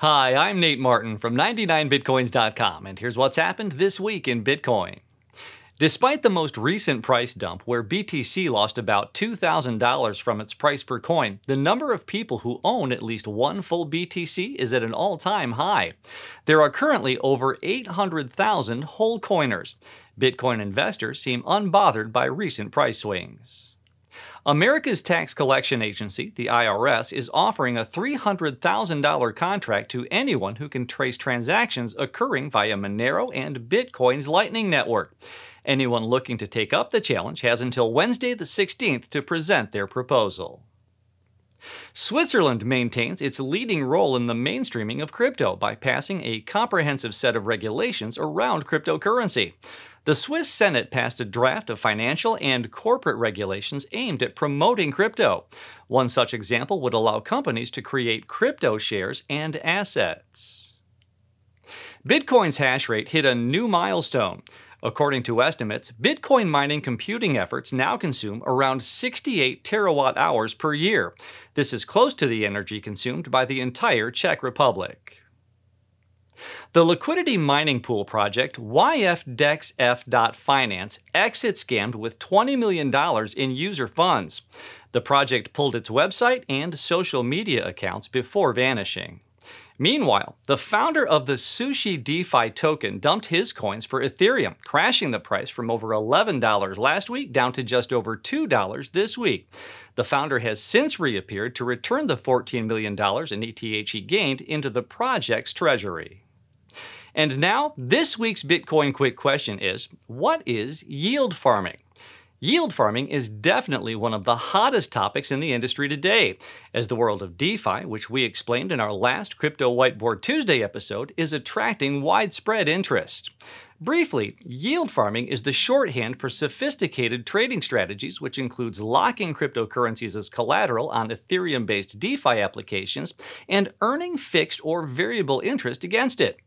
Hi, I'm Nate Martin from 99bitcoins.com, and here's what's happened this week in Bitcoin. Despite the most recent price dump, where BTC lost about $2,000 from its price per coin, the number of people who own at least one full BTC is at an all time high. There are currently over 800,000 whole coiners. Bitcoin investors seem unbothered by recent price swings. America's tax collection agency, the IRS, is offering a $300,000 contract to anyone who can trace transactions occurring via Monero and Bitcoin's Lightning Network. Anyone looking to take up the challenge has until Wednesday the 16th to present their proposal. Switzerland maintains its leading role in the mainstreaming of crypto by passing a comprehensive set of regulations around cryptocurrency. The Swiss Senate passed a draft of financial and corporate regulations aimed at promoting crypto. One such example would allow companies to create crypto shares and assets. Bitcoin's hash rate hit a new milestone. According to estimates, Bitcoin mining computing efforts now consume around 68 terawatt hours per year. This is close to the energy consumed by the entire Czech Republic. The liquidity mining pool project YFDEXF.finance exit scammed with $20 million in user funds. The project pulled its website and social media accounts before vanishing. Meanwhile, the founder of the Sushi DeFi token dumped his coins for Ethereum, crashing the price from over $11 last week down to just over $2 this week. The founder has since reappeared to return the $14 million in ETH he gained into the project's treasury. And now, this week's Bitcoin Quick Question is What is yield farming? Yield farming is definitely one of the hottest topics in the industry today, as the world of DeFi, which we explained in our last Crypto Whiteboard Tuesday episode, is attracting widespread interest. Briefly, yield farming is the shorthand for sophisticated trading strategies, which includes locking cryptocurrencies as collateral on Ethereum based DeFi applications and earning fixed or variable interest against it.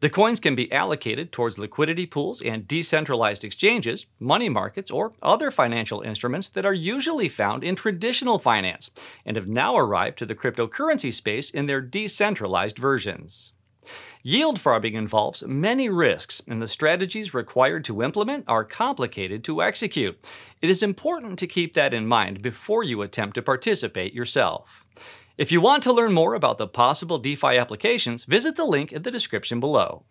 The coins can be allocated towards liquidity pools and decentralized exchanges, money markets, or other financial instruments that are usually found in traditional finance and have now arrived to the cryptocurrency space in their decentralized versions. Yield farming involves many risks, and the strategies required to implement are complicated to execute. It is important to keep that in mind before you attempt to participate yourself. If you want to learn more about the possible DeFi applications, visit the link in the description below.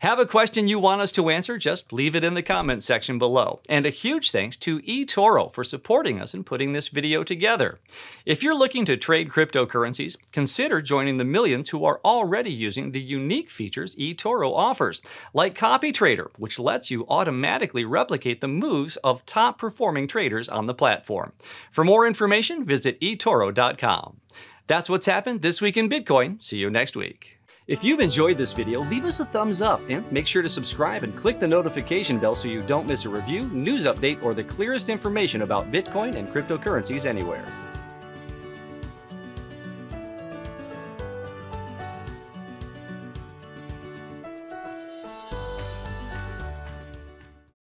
Have a question you want us to answer? Just leave it in the comments section below. And a huge thanks to eToro for supporting us in putting this video together. If you're looking to trade cryptocurrencies, consider joining the millions who are already using the unique features eToro offers, like Copy Trader, which lets you automatically replicate the moves of top performing traders on the platform. For more information, visit eToro.com. That's what's happened this week in Bitcoin. See you next week. If you've enjoyed this video, leave us a thumbs up and make sure to subscribe and click the notification bell so you don't miss a review, news update, or the clearest information about Bitcoin and cryptocurrencies anywhere.